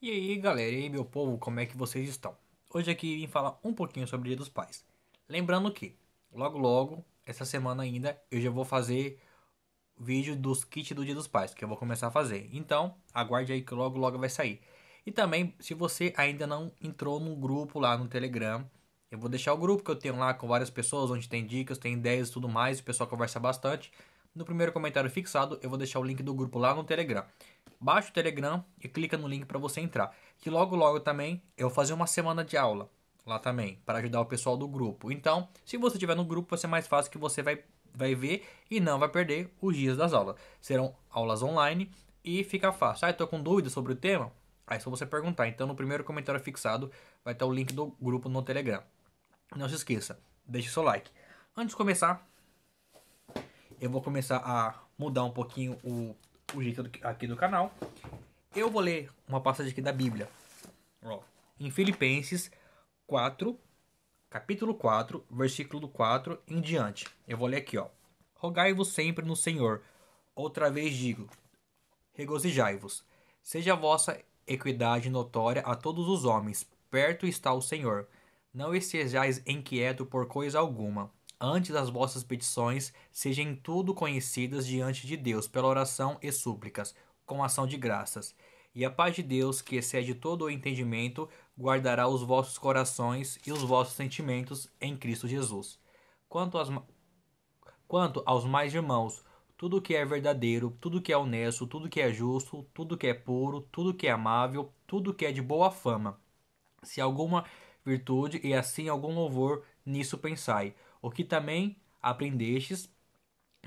E aí galera, e aí meu povo, como é que vocês estão? Hoje aqui vim falar um pouquinho sobre o Dia dos Pais. Lembrando que, logo logo, essa semana ainda, eu já vou fazer vídeo dos kits do Dia dos Pais, que eu vou começar a fazer. Então, aguarde aí que logo logo vai sair. E também, se você ainda não entrou no grupo lá no Telegram, eu vou deixar o grupo que eu tenho lá com várias pessoas, onde tem dicas, tem ideias e tudo mais, o pessoal conversa bastante. No primeiro comentário fixado, eu vou deixar o link do grupo lá no Telegram. Baixa o Telegram e clica no link para você entrar. Que logo logo também eu vou fazer uma semana de aula lá também, para ajudar o pessoal do grupo. Então, se você estiver no grupo, vai ser mais fácil que você vai, vai ver e não vai perder os dias das aulas. Serão aulas online e fica fácil. Ah, estou com dúvida sobre o tema? Aí é só você perguntar. Então, no primeiro comentário fixado, vai estar o link do grupo no Telegram. Não se esqueça, deixe seu like. Antes de começar, eu vou começar a mudar um pouquinho o, o jeito do, aqui do canal. Eu vou ler uma passagem aqui da Bíblia. em Filipenses 4, capítulo 4, versículo do 4 em diante. Eu vou ler aqui, ó. Rogai-vos sempre no Senhor. Outra vez digo, regozijai-vos. Seja a vossa equidade notória a todos os homens. Perto está o Senhor. Não estejais inquieto por coisa alguma antes das vossas petições sejam em tudo conhecidas diante de Deus pela oração e súplicas, com ação de graças. E a paz de Deus, que excede todo o entendimento, guardará os vossos corações e os vossos sentimentos em Cristo Jesus. Quanto, às, quanto aos mais irmãos, tudo que é verdadeiro, tudo que é honesto, tudo que é justo, tudo que é puro, tudo que é amável, tudo que é de boa fama. Se alguma virtude e assim algum louvor, nisso pensai o que também aprendestes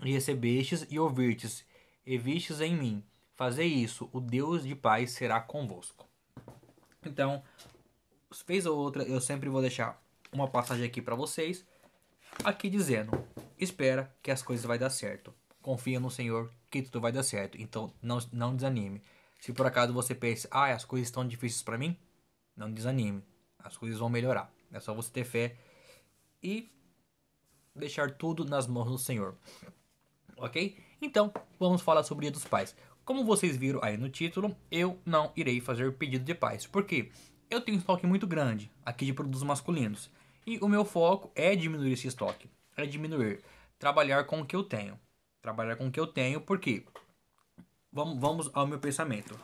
e recebestes e ouvistes e vistes em mim. Fazei isso, o Deus de paz será convosco. Então, fez ou outra, eu sempre vou deixar uma passagem aqui para vocês, aqui dizendo: espera que as coisas vai dar certo. Confia no Senhor que tudo vai dar certo. Então, não, não desanime. Se por acaso você pensa, ah, as coisas estão difíceis para mim, não desanime. As coisas vão melhorar. É só você ter fé e deixar tudo nas mãos do Senhor. Ok? Então, vamos falar sobre o Dia dos Pais. Como vocês viram aí no título, eu não irei fazer pedido de paz, porque eu tenho um estoque muito grande aqui de produtos masculinos e o meu foco é diminuir esse estoque, é diminuir, trabalhar com o que eu tenho, trabalhar com o que eu tenho, porque vamos, vamos ao meu pensamento.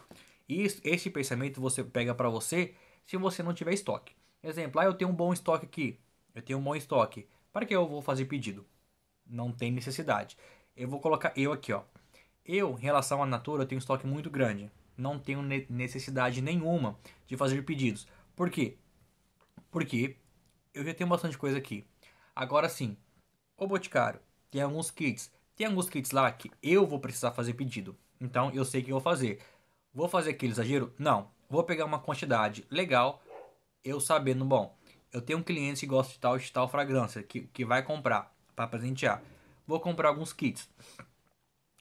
E esse pensamento você pega para você se você não tiver estoque. Exemplo, ah, eu tenho um bom estoque aqui, eu tenho um bom estoque. Para que eu vou fazer pedido? Não tem necessidade. Eu vou colocar eu aqui, ó. Eu, em relação à Natura, eu tenho um estoque muito grande. Não tenho necessidade nenhuma de fazer pedidos. Por quê? Porque eu já tenho bastante coisa aqui. Agora sim, o Boticário tem alguns kits. Tem alguns kits lá que eu vou precisar fazer pedido. Então eu sei que eu vou fazer. Vou fazer aquele exagero? Não. Vou pegar uma quantidade legal, eu sabendo, bom, eu tenho um cliente que gosta de tal de tal fragrância, que, que vai comprar para presentear. Vou comprar alguns kits.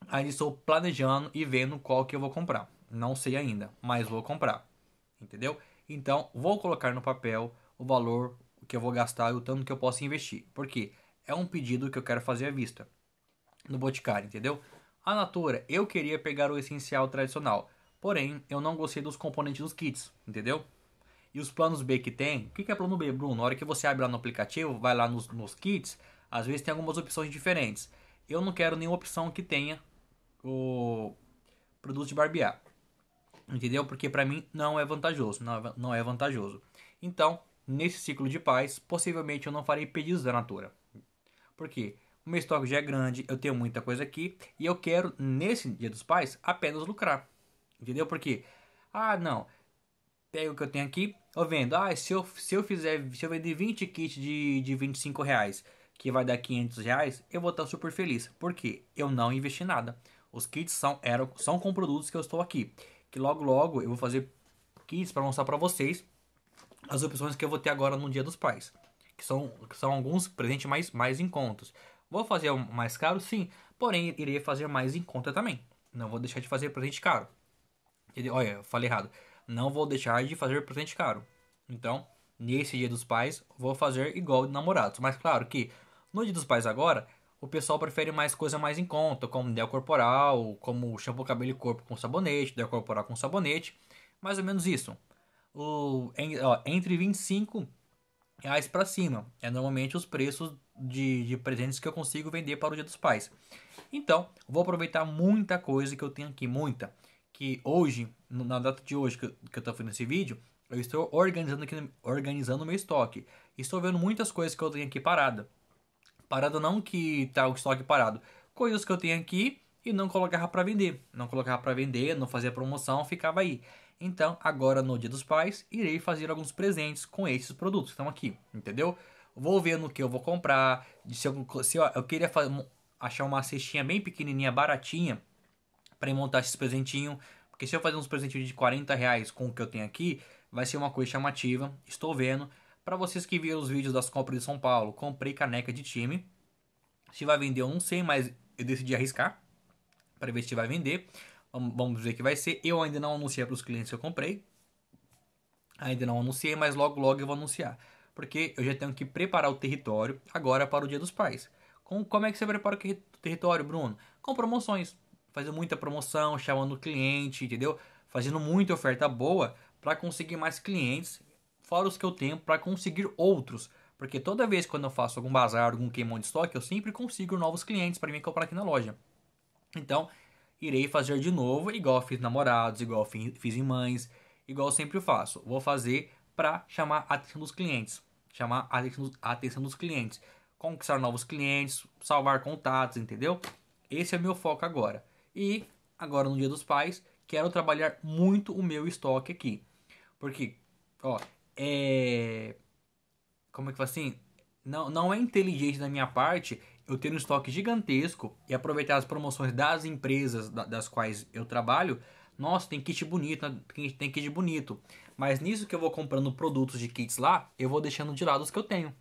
Aí estou planejando e vendo qual que eu vou comprar. Não sei ainda, mas vou comprar. Entendeu? Então, vou colocar no papel o valor que eu vou gastar e o tanto que eu posso investir. Porque é um pedido que eu quero fazer à vista. No Boticário, entendeu? A Natura, eu queria pegar o essencial tradicional. Porém, eu não gostei dos componentes dos kits, entendeu? E os planos B que tem, o que é plano B, Bruno? Na hora que você abre lá no aplicativo, vai lá nos, nos kits, às vezes tem algumas opções diferentes. Eu não quero nenhuma opção que tenha o produto de barbear. Entendeu? Porque para mim não é vantajoso, não é, não é vantajoso. Então, nesse ciclo de paz, possivelmente eu não farei pedidos da Natura. Por quê? O meu estoque já é grande, eu tenho muita coisa aqui e eu quero, nesse Dia dos Pais, apenas lucrar. Entendeu? Porque, ah, não, pego o que eu tenho aqui, tô vendo, ah, se eu, se eu fizer, se eu vender 20 kits de, de 25 reais, que vai dar 500 reais, eu vou estar super feliz, porque eu não investi nada. Os kits são, eram, são com produtos que eu estou aqui, que logo logo eu vou fazer kits para mostrar para vocês as opções que eu vou ter agora no Dia dos Pais, que são, que são alguns presentes mais, mais em contos. Vou fazer mais caro, sim, porém irei fazer mais em conta também. Não vou deixar de fazer presente caro. Olha, eu falei errado não vou deixar de fazer presente caro. Então, nesse dia dos pais, vou fazer igual de namorados. Mas claro que no dia dos pais agora, o pessoal prefere mais coisa mais em conta, como gel corporal, como shampoo cabelo e corpo com sabonete, gel corporal com sabonete, mais ou menos isso. O, em, ó, entre 25 reais para cima é normalmente os preços de, de presentes que eu consigo vender para o Dia dos Pais. Então, vou aproveitar muita coisa que eu tenho aqui, muita que hoje, na data de hoje que, eu estou fazendo esse vídeo, eu estou organizando aqui, organizando o meu estoque. Estou vendo muitas coisas que eu tenho aqui parada. Parada não que tá o estoque parado. Coisas que eu tenho aqui e não colocava para vender. Não colocava para vender, não fazia promoção, ficava aí. Então, agora no Dia dos Pais, irei fazer alguns presentes com esses produtos que estão aqui, entendeu? Vou ver no que eu vou comprar, se eu, se eu, eu queria achar uma cestinha bem pequenininha, baratinha, para montar esses presentinhos. Porque se eu fazer uns presentinhos de 40 reais com o que eu tenho aqui, vai ser uma coisa chamativa. Estou vendo. Para vocês que viram os vídeos das compras de São Paulo, comprei caneca de time. Se vai vender, eu não sei, mas eu decidi arriscar para ver se vai vender. Vamos ver que vai ser. Eu ainda não anunciei para os clientes que eu comprei. Ainda não anunciei, mas logo logo eu vou anunciar. Porque eu já tenho que preparar o território agora para o Dia dos Pais. como é que você prepara o território, Bruno? Com promoções fazendo muita promoção, chamando cliente, entendeu? Fazendo muita oferta boa para conseguir mais clientes, fora os que eu tenho para conseguir outros. Porque toda vez quando eu faço algum bazar, algum queimão de estoque, eu sempre consigo novos clientes para mim comprar aqui na loja. Então, irei fazer de novo, igual fiz namorados, igual fiz em mães, igual sempre faço. Vou fazer para chamar a atenção dos clientes, chamar a atenção dos clientes, conquistar novos clientes, salvar contatos, entendeu? Esse é o meu foco agora. E agora no Dia dos Pais, quero trabalhar muito o meu estoque aqui. Porque, ó, é. Como é que fala assim? Não, não é inteligente da minha parte eu ter um estoque gigantesco e aproveitar as promoções das empresas das quais eu trabalho. Nossa, tem kit bonito, né? tem kit bonito. Mas nisso que eu vou comprando produtos de kits lá, eu vou deixando de lado os que eu tenho.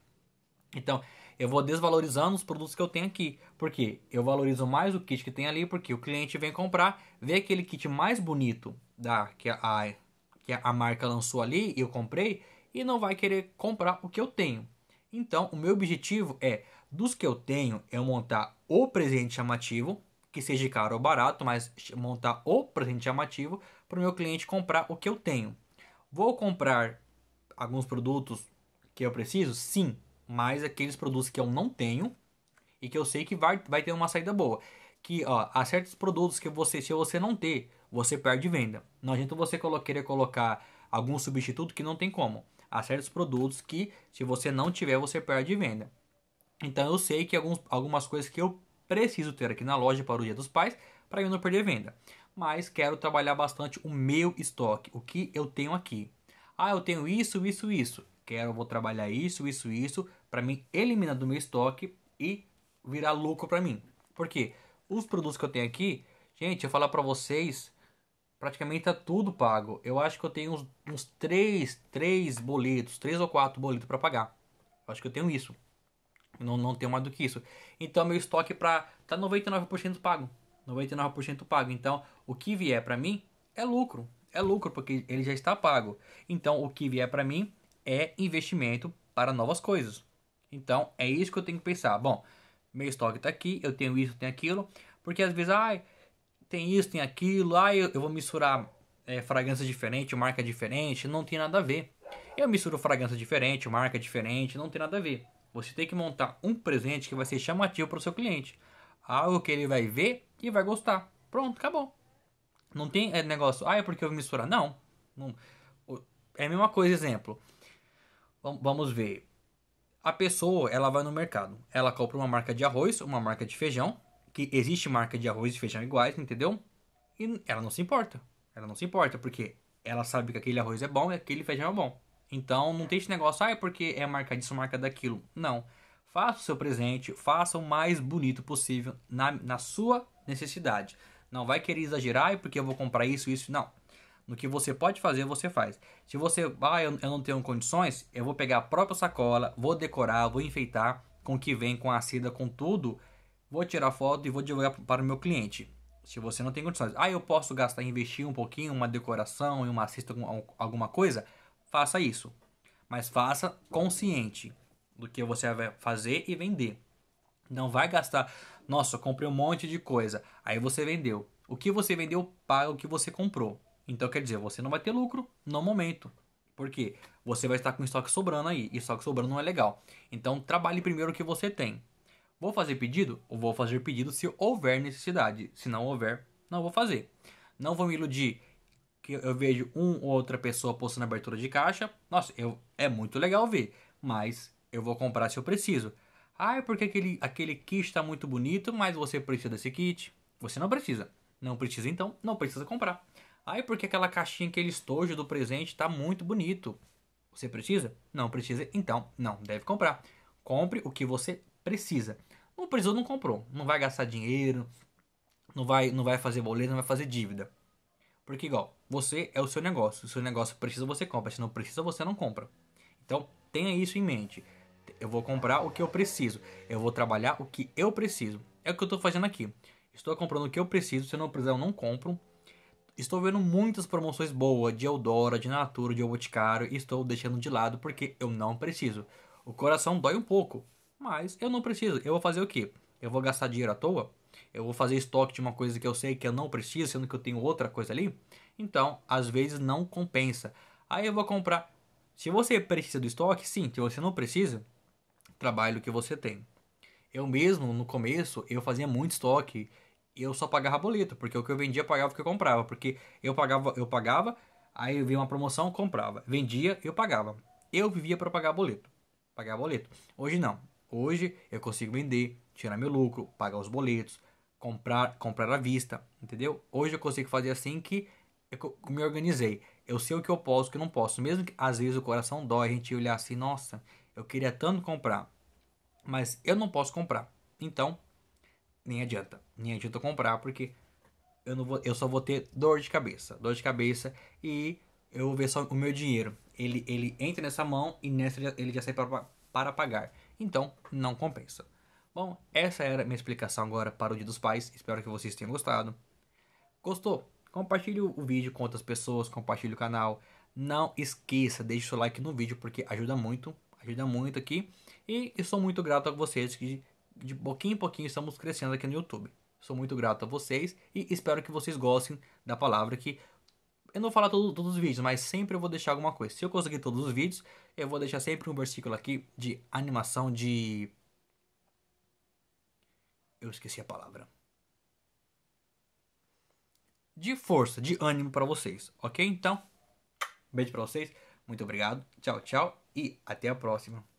Então, eu vou desvalorizando os produtos que eu tenho aqui. porque Eu valorizo mais o kit que tem ali, porque o cliente vem comprar, vê aquele kit mais bonito da que a, que a marca lançou ali e eu comprei, e não vai querer comprar o que eu tenho. Então, o meu objetivo é, dos que eu tenho, eu montar o presente chamativo, que seja caro ou barato, mas montar o presente chamativo para o meu cliente comprar o que eu tenho. Vou comprar alguns produtos que eu preciso? Sim, mais aqueles produtos que eu não tenho e que eu sei que vai, vai ter uma saída boa. Que ó, há certos produtos que você, se você não ter, você perde venda. Não adianta você querer colocar algum substituto que não tem como. Há certos produtos que, se você não tiver, você perde venda. Então eu sei que alguns, algumas coisas que eu preciso ter aqui na loja para o Dia dos Pais para eu não perder venda. Mas quero trabalhar bastante o meu estoque, o que eu tenho aqui. Ah, eu tenho isso, isso, isso quero, vou trabalhar isso, isso, isso, para mim eliminar do meu estoque e virar lucro para mim. Porque os produtos que eu tenho aqui, gente, eu falar para vocês, praticamente tá tudo pago. Eu acho que eu tenho uns, uns três, três boletos, três ou quatro boletos para pagar. Eu acho que eu tenho isso. Não, não tenho mais do que isso. Então meu estoque para tá 99% pago. 99% pago. Então, o que vier para mim é lucro. É lucro porque ele já está pago. Então, o que vier para mim é investimento para novas coisas. Então, é isso que eu tenho que pensar. Bom, meu estoque está aqui, eu tenho isso, tenho aquilo. Porque às vezes, ai, tem isso, tem aquilo, ai, eu, vou misturar é, fragrância diferente, marca diferente, não tem nada a ver. Eu misturo fragrância diferente, marca diferente, não tem nada a ver. Você tem que montar um presente que vai ser chamativo para o seu cliente. Algo que ele vai ver e vai gostar. Pronto, acabou. Não tem é, negócio, ah, é porque eu vou misturar. Não. não. É a mesma coisa, exemplo. Vamos ver. A pessoa, ela vai no mercado. Ela compra uma marca de arroz, uma marca de feijão. Que existe marca de arroz e feijão iguais, entendeu? E ela não se importa. Ela não se importa, porque ela sabe que aquele arroz é bom e aquele feijão é bom. Então não tem esse negócio, ah, é porque é marca disso, marca daquilo. Não. Faça o seu presente, faça o mais bonito possível na, na sua necessidade. Não vai querer exagerar, porque eu vou comprar isso, isso. Não. No que você pode fazer, você faz. Se você, ah, eu, eu não tenho condições, eu vou pegar a própria sacola, vou decorar, vou enfeitar com o que vem, com a seda, com tudo. Vou tirar foto e vou divulgar para o meu cliente. Se você não tem condições, ah, eu posso gastar, investir um pouquinho, uma decoração, e uma cesta, alguma coisa, faça isso. Mas faça consciente do que você vai fazer e vender. Não vai gastar, nossa, comprei um monte de coisa, aí você vendeu. O que você vendeu paga o que você comprou. Então quer dizer, você não vai ter lucro no momento. Porque você vai estar com estoque sobrando aí. E estoque sobrando não é legal. Então trabalhe primeiro o que você tem. Vou fazer pedido? Vou fazer pedido se houver necessidade. Se não houver, não vou fazer. Não vou me iludir que eu vejo um ou outra pessoa postando abertura de caixa. Nossa, eu, é muito legal ver. Mas eu vou comprar se eu preciso. Ah, é porque aquele, aquele kit está muito bonito, mas você precisa desse kit? Você não precisa. Não precisa então, não precisa comprar. Aí porque aquela caixinha, aquele estojo do presente está muito bonito. Você precisa? Não precisa, então não deve comprar. Compre o que você precisa. Não precisou, não comprou. Não vai gastar dinheiro, não vai, não vai fazer boleto, não vai fazer dívida. Porque igual, você é o seu negócio. O seu negócio precisa, você compra. Se não precisa, você não compra. Então, tenha isso em mente. Eu vou comprar o que eu preciso. Eu vou trabalhar o que eu preciso. É o que eu estou fazendo aqui. Estou comprando o que eu preciso. Se não precisar, eu não compro. Estou vendo muitas promoções boas de Eudora, de Natura, de Boticário e estou deixando de lado porque eu não preciso. O coração dói um pouco, mas eu não preciso. Eu vou fazer o quê? Eu vou gastar dinheiro à toa? Eu vou fazer estoque de uma coisa que eu sei que eu não preciso, sendo que eu tenho outra coisa ali? Então, às vezes não compensa. Aí eu vou comprar. Se você precisa do estoque, sim. Se você não precisa, trabalhe o que você tem. Eu mesmo, no começo, eu fazia muito estoque eu só pagava boleto, porque o que eu vendia pagava o que eu comprava, porque eu pagava, eu pagava, aí eu via uma promoção, comprava, vendia, eu pagava. Eu vivia para pagar boleto, pagar boleto. Hoje não. Hoje eu consigo vender, tirar meu lucro, pagar os boletos, comprar, comprar à vista, entendeu? Hoje eu consigo fazer assim que eu me organizei. Eu sei o que eu posso, o que eu não posso. Mesmo que às vezes o coração dói, a gente olhar assim, nossa, eu queria tanto comprar, mas eu não posso comprar. Então, nem adianta. Nem adianta comprar porque eu, não vou, eu só vou ter dor de cabeça. Dor de cabeça e eu vou ver só o meu dinheiro. Ele, ele entra nessa mão e nessa ele já sai para, para pagar. Então, não compensa. Bom, essa era minha explicação agora para o Dia dos Pais. Espero que vocês tenham gostado. Gostou? Compartilhe o vídeo com outras pessoas, compartilhe o canal. Não esqueça, deixe seu like no vídeo porque ajuda muito, ajuda muito aqui. E eu sou muito grato a vocês que de pouquinho em pouquinho estamos crescendo aqui no YouTube. Sou muito grato a vocês e espero que vocês gostem da palavra que eu não vou falar todo, todos os vídeos, mas sempre eu vou deixar alguma coisa. Se eu conseguir todos os vídeos, eu vou deixar sempre um versículo aqui de animação de eu esqueci a palavra. De força, de ânimo para vocês, OK? Então, beijo para vocês. Muito obrigado. Tchau, tchau e até a próxima.